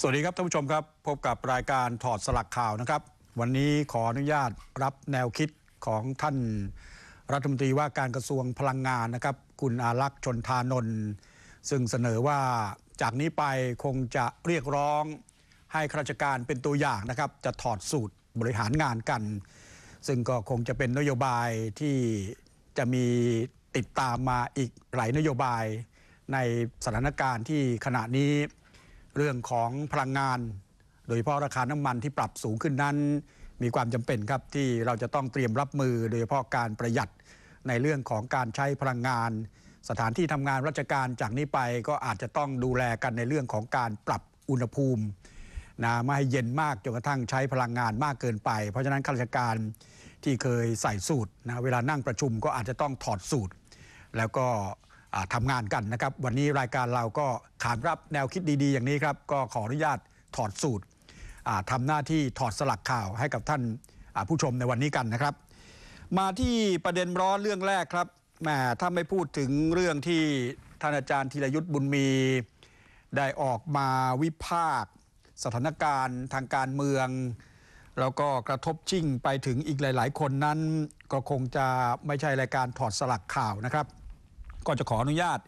สวัสดีครับท่านผู้ชมครับพบกับรายการถอดสลักข่าวนะครับ วันนี้ขออนุญาตรับแนวคิดของท่าน รัฐมนตรีว่าการกระทรวงพลังงานนะครับคุณอารักษ์ชนทานนท์ซึ่งเสนอว่าจากนี้ไปคงจะเรียกร้องให้ข้าราชการเป็นตัวอย่างนะครับ จะถอดสูตรบริหารงานกัน ซึ่งก็คงจะเป็นนโยบายที่จะมีติดตามมาอีกหลายนโยบายในสถานการณ์ที่ขณะนี้เรื่องของพลังงานโดยเฉพาะราคาน้ำมันที่ปรับสูงขึ้นนั้น มีความจำเป็นครับที่เราจะต้องเตรียมรับมือ โดยเฉพาะการประหยัดในเรื่องของการใช้พลังงาน สถานที่ทำงานราชการจากนี้ไปก็อาจจะต้องดูแลกันในเรื่องของการปรับอุณหภูมินะไม่ให้เย็นมากจนกระทั่งใช้พลังงานมากเกินไป เพราะฉะนั้นข้าราชการที่เคยใส่สูตรนะเวลานั่งประชุมก็อาจจะต้องถอดสูตร แล้วก็ทำงานกันนะครับ วันนี้รายการเราก็ขานรับแนวคิดดีๆอย่างนี้ครับก็ขออนุญาตถอดสูตรทำหน้าที่ถอดสลักข่าวให้กับท่านผู้ชมในวันนี้กันนะครับ มาที่ประเด็นร้อนเรื่องแรกครับแหมถ้าไม่พูดถึงเรื่องที่ท่านอาจารย์ธีรยุทธ์บุญมี ได้ออกมาวิพากษ์สถานการณ์ ทางการเมือง แล้วก็กระทบชิ่งไปถึงอีกหลาย ๆ คนนั้น ก็คงจะไม่ใช่รายการถอดสลักข่าวนะครับก็จะขออนุญาต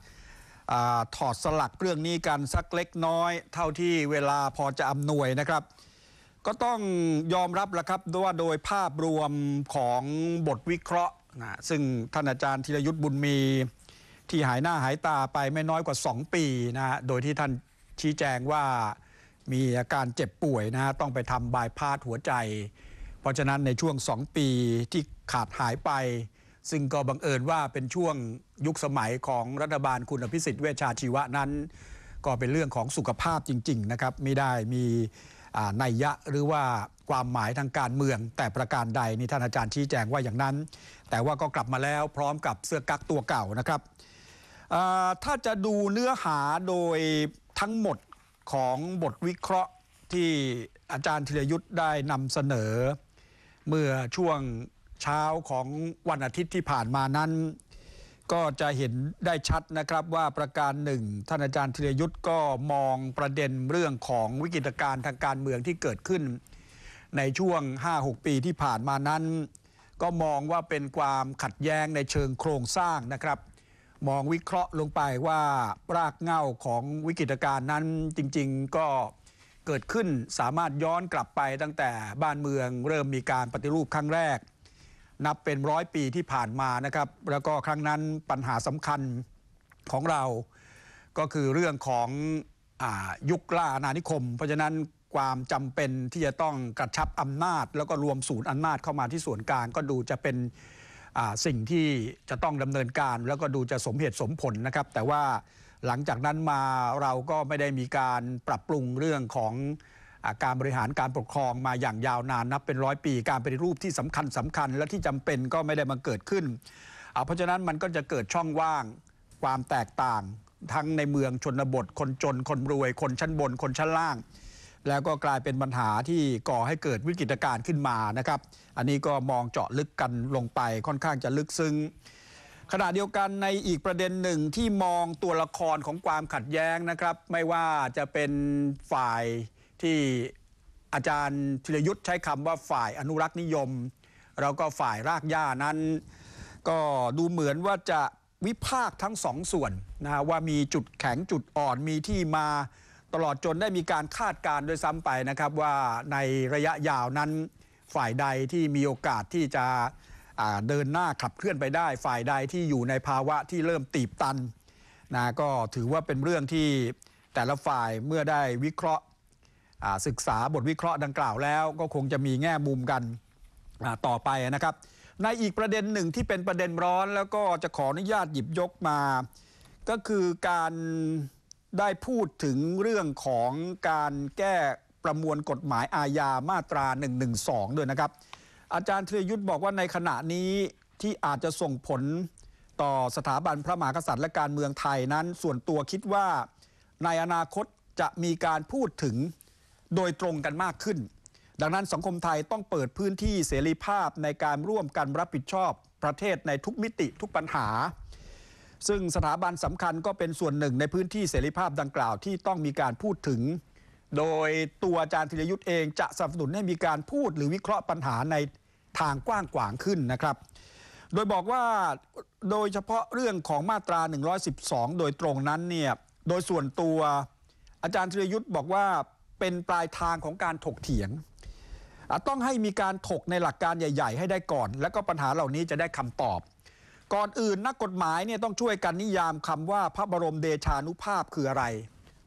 อถอดสลักเรื่องนี้กันสักเล็กน้อย เท่าที่เวลาพอจะอำนวยนะครับ ก็ต้องยอมรับละครับว่าโดยภาพรวมของบทวิเคราะห์นะซึ่งท่านอาจารย์ธีรยุทธ์บุญมีที่หายหน้าหายตาไปไม่น้อยกว่า 2 ปีนะฮะโดยที่ท่านชี้แจงว่ามีอาการเจ็บป่วยนะฮะต้องไปทำบายพาสหัวใจ เพราะฉะนั้นในช่วง 2 ปีที่ขาดหายไปซึ่งก็บังเอิญว่าเป็นช่วงยุคสมัยของรัฐบาลคุณอภิสิทธิ์เวชชาชีวะนั้น ก็เป็นเรื่องของสุขภาพจริงๆนะครับ ไม่ได้มีนัยยะหรือว่าความหมายทางการเมืองแต่ประการใดนี่ท่านอาจารย์ชี้แจงว่าอย่างนั้น แต่ว่าก็กลับมาแล้วพร้อมกับเสื้อกั๊กตัวเก่านะครับ ถ้าจะดูเนื้อหาโดยทั้งหมดของบทวิเคราะห์ที่อาจารย์ธีรยุทธ์ได้นำเสนอเมื่อช่วงเช้าของวันอาทิตย์ที่ผ่านมานั้น ก็จะเห็นได้ชัดนะครับว่าประการหนึ่งท่านอาจารย์ธีรยุทธ์ก็มองประเด็นเรื่องของวิกฤตการณ์ทางการเมืองที่เกิดขึ้น ในช่วง 5-6 ปีที่ผ่านมานั้น ก็มองว่าเป็นความขัดแย้งในเชิงโครงสร้างนะครับ มองวิเคราะห์ลงไปว่า รากเหง้าของวิกฤตการณ์นั้นจริง ๆก็เกิดขึ้นสามารถย้อนกลับไปตั้งแต่บ้านเมือง เริ่มมีการปฏิรูปครั้งแรกนับเป็นร้อยปีที่ผ่านมานะครับ แล้วก็ครั้งนั้นปัญหาสำคัญของเรา ก็คือเรื่องของอยุคล่าอาณานิคม เพราะฉะนั้นความจำเป็นที่จะต้องกระชับอำนาจแล้วก็รวมศูนย์อำนาจเข้ามาที่ส่วนกลางก็ดูจะเป็นสิ่งที่จะต้องดำเนินการ แล้วก็ดูจะสมเหตุสมผลนะครับ แต่ว่าหลังจากนั้นมาเราก็ไม่ได้มีการปรับปรุงเรื่องของการบริหารการปกครองมาอย่างยาวนาน นับเป็นร้อยปีการปฏิรูปที่สำคัญสำคัญ และที่จำเป็นก็ไม่ได้มาเกิดขึ้นเพราะฉะนั้นมันก็จะเกิดช่องว่างความแตกต่างทั้งในเมืองชนบทคนจน คนรวยคนชั้นบน คนชั้นล่าง แล้วก็กลายเป็นปัญหาที่ก่อให้เกิดวิกฤตการณ์ขึ้นมานะครับ อันนี้ก็มองเจาะลึกกันลงไปค่อนข้างจะลึกซึ้งขณะเดียวกันในอีกประเด็นหนึ่งที่มองตัวละครของความขัดแย้งนะครับ ไม่ว่าจะเป็นฝ่ายที่อาจารย์ธิรยุทธ์ใช้คำว่าฝ่ายอนุรักษ์นิยม แล้วก็ฝ่ายรากหญ้านั้น ก็ดูเหมือนว่าจะวิพากษ์ทั้งสองส่วนนะว่ามีจุดแข็งจุดอ่อนมีที่มาตลอดจนได้มีการคาดการณ์โดยซ้ำไปนะครับ ว่าในระยะยาวนั้น ฝ่ายใดที่มีโอกาสที่จะเดินหน้าขับเคลื่อนไปได้ ฝ่ายใดที่อยู่ในภาวะที่เริ่มตีบตันนะก็ถือว่าเป็นเรื่องที่แต่ละฝ่ายเมื่อได้วิเคราะห์ศึกษาบทวิเคราะห์ดังกล่าวแล้วก็คงจะมีแง่มุมกันต่อไปนะครับ ในอีกประเด็นหนึ่งที่เป็นประเด็นร้อนแล้วก็จะขออนุญาตหยิบยกมา ก็คือการได้พูดถึงเรื่องของการแก้ประมวลกฎหมายอาญามาตรา 112 ด้วยนะครับ อาจารย์ธียุทธ์บอกว่าในขณะนี้ที่อาจจะส่งผลต่อสถาบันพระมหากษัตริย์และการเมืองไทยนั้น ส่วนตัวคิดว่าในอนาคตจะมีการพูดถึงโดยตรงกันมากขึ้น ดังนั้นสังคมไทยต้องเปิดพื้นที่เสรีภาพในการร่วมกันรับผิดชอบประเทศในทุกมิติทุกปัญหา ซึ่งสถาบันสำคัญก็เป็นส่วนหนึ่งในพื้นที่เสรีภาพดังกล่าวที่ต้องมีการพูดถึง โดยตัวอาจารย์ธีรยุทธ์เองจะสนับสนุนให้มีการพูด หรือวิเคราะห์ปัญหาในทางกว้างขวางขึ้นนะครับ โดยบอกว่าโดยเฉพาะเรื่องของมาตรา 112 โดยตรงนั้นเนี่ย โดยส่วนตัวอาจารย์ธีรยุทธ์บอกว่าเป็นปลายทางของการถกเถียงต้องให้มีการถกในหลักการใหญ่ ๆ ให้ได้ก่อน แล้วก็ปัญหาเหล่านี้จะได้คำตอบ ก่อนอื่นนักกฎหมายเนี่ยต้องช่วยกันนิยามคำว่าพระบรมเดชานุภาพคืออะไร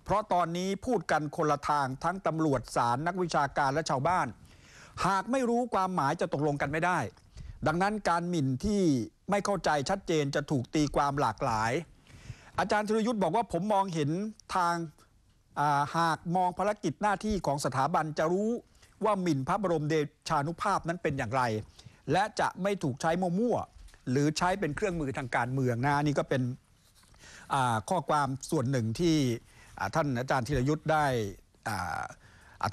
เพราะตอนนี้พูดกันคนละทางทั้งตำรวจศาลนักวิชาการและชาวบ้าน หากไม่รู้ความหมายจะตกลงกันไม่ได้ ดังนั้นการหมิ่นที่ไม่เข้าใจชัดเจนจะถูกตีความหลากหลาย อาจารย์ธรยุทธ์บอกว่าผมมองเห็นทางหากมองภารกิจหน้าที่ของสถาบันจะรู้ว่าหมิ่นพระบรมเดชานุภาพนั้นเป็นอย่างไร และจะไม่ถูกใช้มั่วๆหรือใช้เป็นเครื่องมือทางการเมืองนะนี่ก็เป็นข้อความส่วนหนึ่งที่ท่านอาจารย์ธีรยุทธ์ได้ถ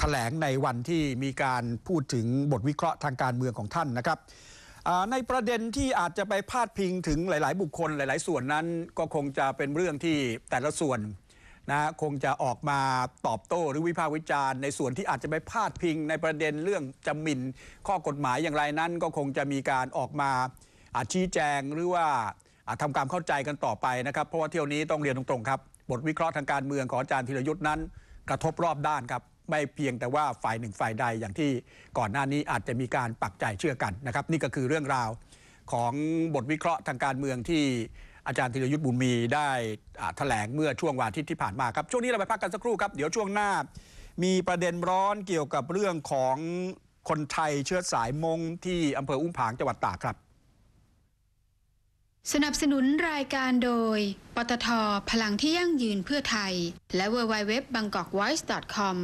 แถลงในวันที่มีการพูดถึงบทวิเคราะห์ทางการเมืองของท่านนะครับในประเด็นที่อาจจะไปพาดพิงถึงหลาย ๆ บุคคลหลาย ๆ ส่วนนั้น ก็คงจะเป็นเรื่องที่แต่ละส่วนนะคงจะออกมาตอบโต้หรือวิพากษ์วิจารณ์ ในส่วนที่อาจจะไปพาดพิงในประเด็นเรื่องจะหมิ่นข้อกฎหมายอย่างไรนั้น ก็คงจะมีการออกมาชี้แจงหรือว่าทำความเข้าใจกันต่อไปนะครับเพราะว่าเที่ยวนี้ต้องเรียนตรงๆครับบทวิเคราะห์ทางการเมือง ของอาจารย์ธีรยุทธ์นั้น กระทบรอบด้านครับไม่เพียงแต่ว่าฝ่ายหนึ่งฝ่ายใดอย่างที่ก่อนหน้านี้อาจจะมีการปักใจเชื่อกันนะครับนี่ก็คือเรื่องราวของบทวิเคราะห์ทางการเมืองที่อาจารย์ธีรยุทธ์บุญมีได้แถลงเมื่อช่วงวันอาทิตย์ที่ผ่านมาครับช่วงนี้เราไปพักกันสักครู่ครับเดี๋ยวช่วงหน้า มีประเด็นร้อนเกี่ยวกับเรื่องของคนไทยเชื้อสายมงที่อำเภออุ้มผางจังหวัดตากครับ สนับสนุนรายการโดย ปตทพลังที่ยั่งยืนเพื่อไทย และ w w w b a n g k o k w o i c e c o m